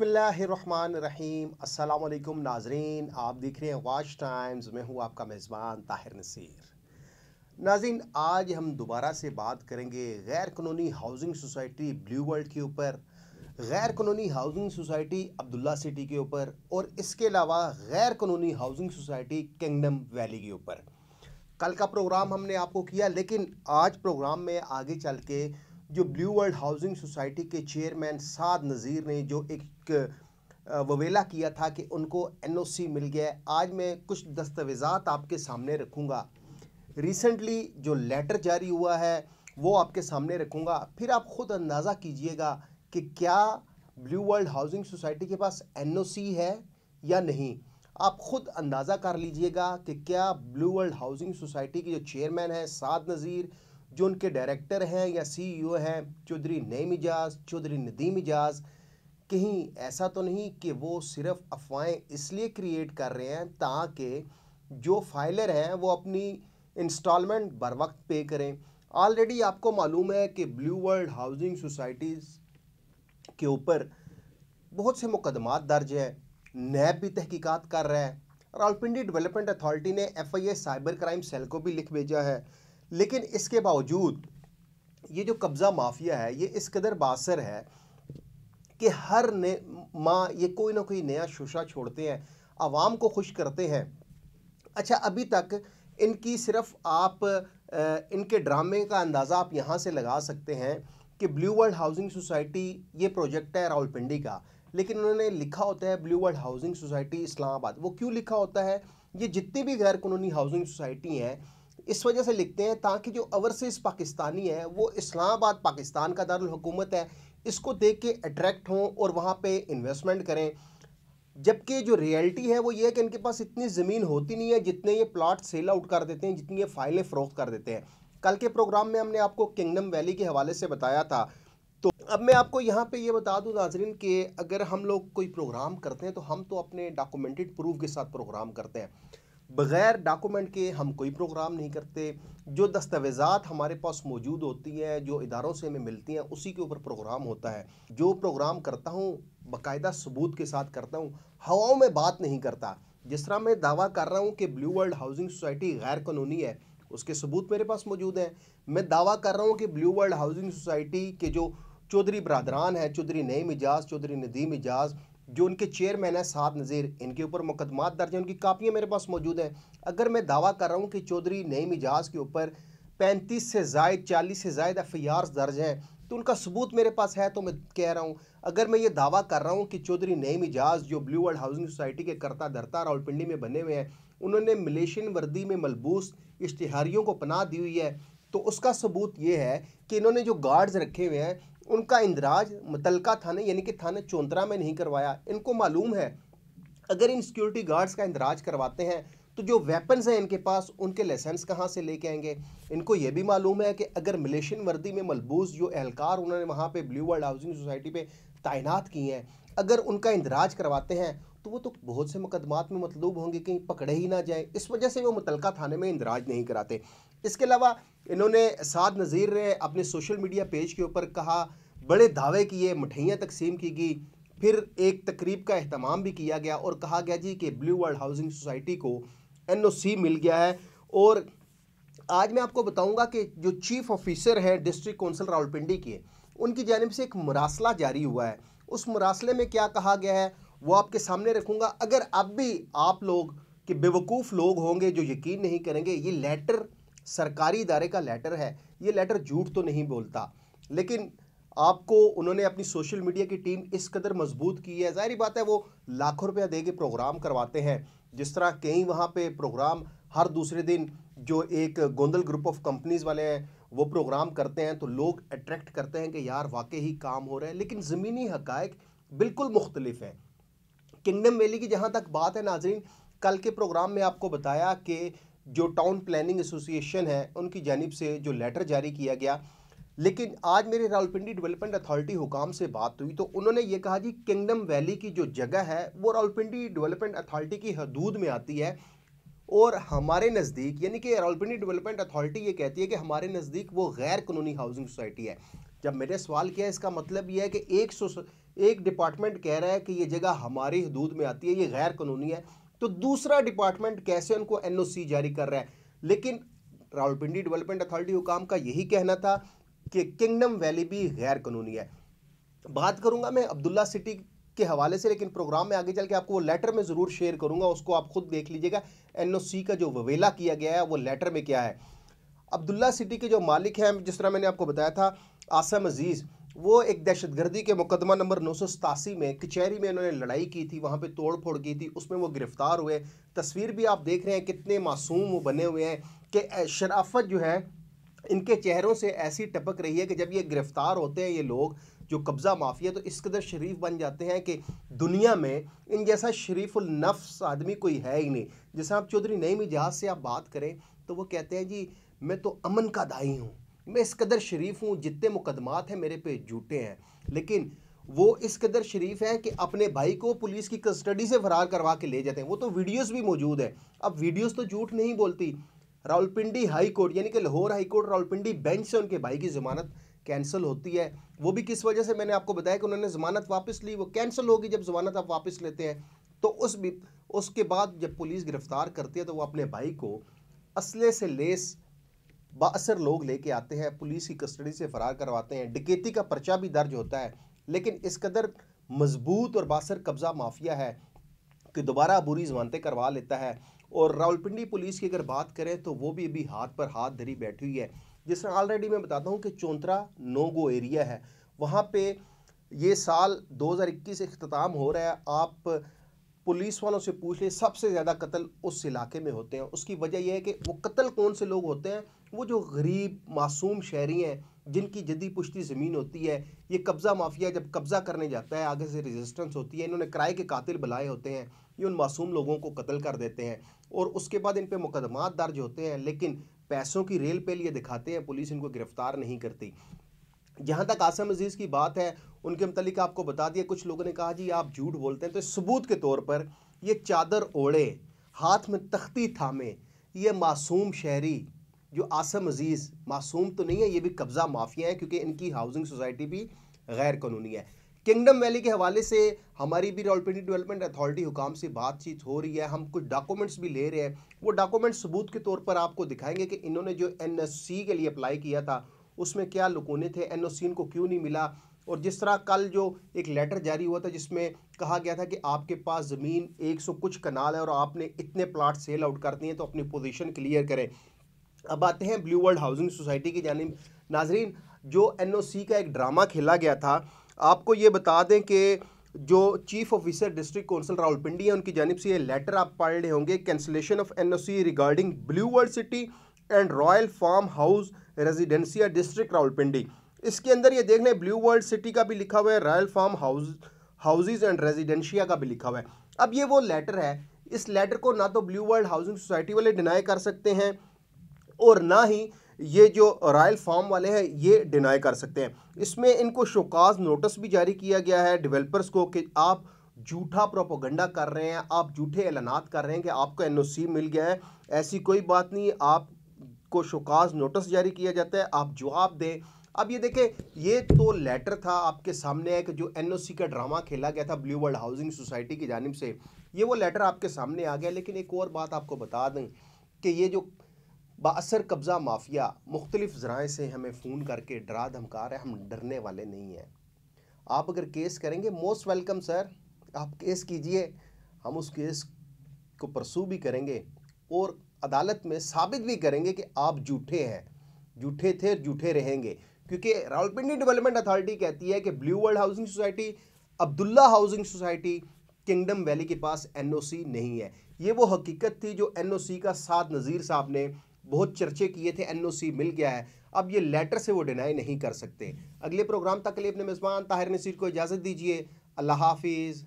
बसमीम अल्लाम नाजरीन आप देख रहे हैं वाच टाइम्स मैं हूँ आपका मेज़बान ताहिर नसीर नाजीन आज हम दोबारा से बात करेंगे गैर कानूनी हाउसिंग सोसाइटी ब्लू वर्ल्ड के ऊपर गैर कानूनी हाउसिंग सोसाइटी अब्दुल्ला सिटी के ऊपर और इसके अलावा गैर कानूनी हाउसिंग सोसाइटी किंगडम वैली के ऊपर कल का प्रोग्राम हमने आपको किया लेकिन आज प्रोग्राम में आगे चल के जो ब्लू वर्ल्ड हाउसिंग सोसाइटी के चेयरमैन साद नज़ीर ने जो एक ववेला किया था कि उनको एनओसी मिल गया है आज मैं कुछ दस्तावेज़ात आपके सामने रखूँगा रिसेंटली जो लेटर जारी हुआ है वो आपके सामने रखूँगा फिर आप ख़ुद अंदाज़ा कीजिएगा कि क्या ब्लू वर्ल्ड हाउसिंग सोसाइटी के पास एन है या नहीं आप ख़ुद अंदाज़ा कर लीजिएगा कि क्या ब्लू वर्ल्ड हाउसिंग सोसाइटी के जो चेयरमैन है साद नज़ीर जो उनके डायरेक्टर हैं या सीईओ e हैं चौधरी नईम एजाज चौधरी नदीम एजाज कहीं ऐसा तो नहीं कि वो सिर्फ अफवाहें इसलिए क्रिएट कर रहे हैं ताकि जो फाइलर हैं वो अपनी इंस्टॉलमेंट बर वक्त पे करें ऑलरेडी आपको मालूम है कि ब्लू वर्ल्ड हाउसिंग सोसाइटीज़ के ऊपर बहुत से मुकदमा दर्ज हैं नैब भी तहकीकात कर रहा है रावलपिंडी डेवलपमेंट अथॉरिटी ने F I A cyber crime cell को भी लिख भेजा है लेकिन इसके बावजूद ये जो कब्ज़ा माफिया है ये इस कदर बासर है कि हर ने माँ ये कोई ना कोई नया शोशा छोड़ते हैं आवाम को खुश करते हैं अच्छा अभी तक इनकी सिर्फ आप इनके ड्रामे का अंदाज़ा आप यहाँ से लगा सकते हैं कि ब्लू वर्ल्ड हाउसिंग सोसाइटी ये प्रोजेक्ट है रावलपिंडी का लेकिन उन्होंने लिखा होता है Blue World housing society Islamabad वो क्यों लिखा होता है ये जितनी भी गैर कानूनी हाउसिंग सोसाइटी हैं इस वजह से लिखते हैं ताकि जो ओवरसीज़ पाकिस्तानी है वो इस्लामाबाद पाकिस्तान का दारकूमत है इसको देख के अट्रैक्ट हों और वहाँ पे इन्वेस्टमेंट करें जबकि जो रियलिटी है वो ये है कि इनके पास इतनी ज़मीन होती नहीं है जितने ये प्लाट सेल आउट कर देते हैं जितनी ये फाइलें फ़रोख्त कर देते हैं कल के प्रोग्राम में हमने आपको किंगडम वैली के हवाले से बताया था तो अब मैं आपको यहाँ पे ये बता दूँ नाजरीन कि अगर हम लोग कोई प्रोग्राम करते हैं तो हम तो अपने डॉक्यूमेंटेड प्रूफ के साथ प्रोग्राम करते हैं बग़ैर डॉक्यूमेंट के हम कोई प्रोग्राम नहीं करते जो दस्तावेज़ात हमारे पास मौजूद होती हैं जो इदारों से हमें मिलती हैं उसी के ऊपर प्रोग्राम होता है जो प्रोग्राम करता हूँ बाकायदा सबूत के साथ करता हूँ हवाओं में बात नहीं करता जिस तरह मैं दावा कर रहा हूँ कि ब्लू वर्ल्ड हाउसिंग सोसाइटी गैर कानूनी है उसके सबूत मेरे पास मौजूद हैं मैं दावा कर रहा हूँ कि ब्लू वर्ल्ड हाउसिंग सोसाइटी के जो चौधरी बरदरान हैं चौधरी नईम एजाज चौधरी नदीम एजाज जो उनके चेयरमैन हैं साद नज़ीर इनके ऊपर मुकदमा दर्ज हैं उनकी कापियाँ मेरे पास मौजूद हैं अगर मैं दावा कर रहा हूँ कि चौधरी नईम मिजाज के ऊपर पैंतीस से जायद चालीस से जायद एफ आई आर दर्ज हैं तो उनका सबूत मेरे पास है तो मैं कह रहा हूँ अगर मैं ये दावा कर रहा हूँ कि चौधरी नईम मिजाज जो ब्लू वर्ल्ड हाउसिंग सोसाइटी के करता धरता रावलपिंडी में बने हुए हैं उन्होंने मलेशियन वर्दी में मलबूस इश्तहारियों को पनाह दी हुई है तो उसका सबूत ये है कि इन्होंने जो गार्ड्स रखे हुए हैं उनका इंदराज मतलका थाने यानी कि थाने चौंतरा में नहीं करवाया इनको मालूम है अगर इन सिक्योरिटी गार्ड्स का इंदराज करवाते हैं तो जो वेपन्स हैं इनके पास उनके लाइसेंस कहाँ से लेके आएंगे इनको ये भी मालूम है कि अगर मिलेशियन वर्दी में मलबूज़ जो एहलकार उन्होंने वहाँ पे ब्लू वर्ल्ड हाउसिंग सोसाइटी पे तैनात किए हैं अगर उनका इंदराज करवाते हैं तो वो तो बहुत से मुकदमात में मतलूब होंगे कहीं पकड़े ही ना जाए इस वजह से वो मुतलका थाने में इंदराज नहीं कराते इसके अलावा इन्होंने साद नज़ीर ने अपने सोशल मीडिया पेज के ऊपर कहा बड़े दावे किए मठियाँ तकसीम की गई फिर एक तकरीब का अहतमाम भी किया गया और कहा गया जी कि ब्लू वर्ल्ड हाउसिंग सोसाइटी को एन मिल गया है और आज मैं आपको बताऊंगा कि जो चीफ ऑफिसर हैं डिस्ट्रिक्ट कौंसल रावलपिंडी के उनकी जानब से एक मरासला जारी हुआ है उस मरासले में क्या कहा गया है वो आपके सामने रखूँगा अगर अब भी आप लोग के बेवकूफ़ लोग होंगे जो यकीन नहीं करेंगे ये लेटर सरकारी इदारे का लेटर है ये लेटर झूठ तो नहीं बोलता लेकिन आपको उन्होंने अपनी सोशल मीडिया की टीम इस कदर मजबूत की है जाहिर बात है वो लाखों रुपया दे के प्रोग्राम करवाते हैं जिस तरह कई वहाँ पे प्रोग्राम हर दूसरे दिन जो एक गोंदल ग्रुप ऑफ कंपनीज़ वाले हैं वो प्रोग्राम करते हैं तो लोग अट्रैक्ट करते हैं कि यार वाकई ही काम हो रहा है लेकिन ज़मीनी हकायक बिल्कुल मुख्तलिफ है किंगडम वैली की जहाँ तक बात है नाजरीन कल के प्रोग्राम में आपको बताया कि जो टाउन प्लानिंग एसोसिएशन है उनकी जानब से जो लेटर जारी किया गया लेकिन आज मेरे रावलपिंडी डेवलपमेंट अथॉरिटी हुकाम से बात हुई तो उन्होंने ये कहा जी किंगडम वैली की जो जगह है वो रावलपिंडी डेवलपमेंट अथॉरिटी की हदूद में आती है और हमारे नज़दीक यानी कि रावलपिंडी डेवलपमेंट अथॉरिटी ये कहती है कि हमारे नज़दीक वो गैर कानूनी हाउसिंग सोसाइटी है जब मैंने सवाल किया इसका मतलब ये है कि एक एक डिपार्टमेंट कह रहा है कि ये जगह हमारी हदूद में आती है ये गैर कानूनी है तो दूसरा डिपार्टमेंट कैसे उनको एनओसी जारी कर रहा है लेकिन रावलपिंडी डेवलपमेंट अथॉरिटी हुकाम का यही कहना था कि किंगडम वैली भी गैर कानूनी है बात करूंगा मैं अब्दुल्ला सिटी के हवाले से लेकिन प्रोग्राम में आगे चल के आपको वो लेटर में ज़रूर शेयर करूंगा उसको आप खुद देख लीजिएगा एनओसी का जो ववेला किया गया है वो लेटर में क्या है अब्दुल्ला सिटी के जो मालिक हैं जिस तरह मैंने आपको बताया था आसम अजीज़ वो एक दहशतगर्दी के मुकदमा नंबर नौ में कचहरी में इन्होंने लड़ाई की थी वहाँ पे तोड़ फोड़ की थी उसमें वो गिरफ़्तार हुए तस्वीर भी आप देख रहे हैं कितने मासूम वो बने हुए हैं कि शराफत जो है इनके चेहरों से ऐसी टपक रही है कि जब ये गिरफ़्तार होते हैं ये लोग जो कब्ज़ा माफिया तो इस कदर शरीफ बन जाते हैं कि दुनिया में इन जैसा शरीफुलनफ्स आदमी कोई है ही नहीं जैसा आप चौधरी नईमी जहाज़ से आप बात करें तो वो कहते हैं जी मैं तो अमन का दाई हूँ मैं इस कदर शरीफ हूँ जितने मुकदमात हैं मेरे पे झूठे हैं लेकिन वो इस कदर शरीफ हैं कि अपने भाई को पुलिस की कस्टडी से फरार करवा के ले जाते हैं वो तो वीडियोस भी मौजूद है अब वीडियोस तो झूठ नहीं बोलती रावलपिंडी हाई कोर्ट यानी कि Lahore high court Rawalpindi bench से उनके भाई की ज़मानत कैंसिल होती है वो भी किस वजह से मैंने आपको बताया कि उन्होंने ज़मानत वापस ली वो कैंसिल होगी जब ज़मानत आप वापस लेते हैं तो उस भी उसके बाद जब पुलिस गिरफ़्तार करती है तो वो अपने भाई को असले से लेस बासर लोग लेके आते हैं पुलिस की कस्टडी से फरार करवाते हैं डिकेती का पर्चा भी दर्ज होता है लेकिन इस कदर मजबूत और बासर कब्ज़ा माफिया है कि दोबारा बुरी जमानतें करवा लेता है और रावलपिंडी पुलिस की अगर बात करें तो वो भी अभी हाथ पर हाथ धरी बैठी हुई है जिस तरह ऑलरेडी मैं बताता हूँ कि चौंतरा नोगो एरिया है वहाँ पे ये साल 2021 हज़ार इक्कीस अख्ताम हो रहा है आप पुलिस वालों से पूछ लें सबसे ज़्यादा कत्ल उस इलाके में होते हैं उसकी वजह यह है कि वो कत्ल कौन से लोग होते हैं वो जो गरीब मासूम शहरी हैं जिनकी जदी पुश्ती ज़मीन होती है ये कब्ज़ा माफिया जब कब्ज़ा करने जाता है आगे से रेजिस्टेंस होती है इन्होंने किराए के कातिल बुलाए होते हैं ये उन मासूम लोगों को कत्ल कर देते हैं और उसके बाद इन पर मुकदमात दर्ज होते हैं लेकिन पैसों की रेल पे लिए दिखाते हैं पुलिस इनको गिरफ़्तार नहीं करती जहाँ तक आसम अजीज़ की बात है उनके मतलब आपको बता दिया कुछ लोगों ने कहा जी आप झूठ बोलते हैं तो सबूत के तौर पर ये चादर ओढ़े हाथ में तख्ती थामे ये मासूम शहरी जो आसम अजीज़ मासूम तो नहीं है ये भी कब्ज़ा माफिया है क्योंकि इनकी हाउसिंग सोसाइटी भी गैर कानूनी है किंगडम वैली के हवाले से हमारी भी रावलपिंडी डेवलपमेंट अथॉरिटी हुकाम से बातचीत हो रही है हम कुछ डॉक्यूमेंट्स भी ले रहे हैं वो डॉक्यूमेंट सबूत के तौर पर आपको दिखाएंगे कि इन्होंने जो एन के लिए अप्लाई किया था उसमें क्या लुकोने थे एनोसिन को क्यों नहीं मिला और जिस तरह कल जो एक लेटर जारी हुआ था जिसमें कहा गया था कि आपके पास ज़मीन एक सौ कुछ कनाल है और आपने इतने प्लाट सेल आउट कर दिए तो अपनी पोजीशन क्लियर करें अब आते हैं ब्लू वर्ल्ड हाउसिंग सोसाइटी की जानब नाजरीन जो एनओसी का एक ड्रामा खेला गया था आपको ये बता दें कि जो chief officer district Rawalpindi है उनकी जानब से ये लेटर आप पढ़ रहे होंगे cancellation of N regarding Blue World city and royal farm house residencia district Rawalpindi इसके अंदर ये देख लें ब्लू वर्ल्ड सिटी का भी लिखा हुआ है royal farm house houses and residencia का भी लिखा हुआ है अब ये वो लेटर है इस लेटर को ना तो ब्लू वर्ल्ड हाउसिंग सोसाइटी वाले डिनाई कर सकते हैं और ना ही ये जो रॉयल फार्म वाले हैं ये डिनाई कर सकते हैं इसमें इनको शोकाज नोटिस भी जारी किया गया है डेवलपर्स को कि आप झूठा प्रोपोगंडा कर रहे हैं आप झूठे ऐलानात कर रहे हैं कि आपको एन मिल गया है ऐसी कोई बात नहीं आप आपको शोकाज नोटिस जारी किया जाता है आप जवाब दें अब ये देखें ये तो लेटर था आपके सामने है कि जो एनओसी का ड्रामा खेला गया था ब्लू वर्ल्ड हाउसिंग सोसाइटी की जानब से ये वो लेटर आपके सामने आ गया लेकिन एक और बात आपको बता दें कि ये जो बासर कब्ज़ा माफिया मुख्तलिफ़ ज़राए से हमें फ़ोन करके डरा धमका रहे हम डरने वाले नहीं हैं आप अगर केस करेंगे मोस्ट वेलकम सर आप केस कीजिए हम उस केस को परसू भी करेंगे और अदालत में साबित भी करेंगे कि आप झूठे हैं झूठे थे झूठे रहेंगे क्योंकि रावलपिंडी डेवलपमेंट अथॉरिटी कहती है कि Blue World housing society Abdullah housing society Kingdom Valley के पास एनओसी नहीं है ये वो हकीकत थी जो एनओसी का साथ नज़ीर साहब ने बहुत चर्चे किए थे एनओसी मिल गया है अब ये लेटर से वो डिनाई नहीं कर सकते अगले प्रोग्राम तक के लिए अपने मेज़बान ताहिर नसीर को इजाज़त दीजिए अल्लाह हाफिज़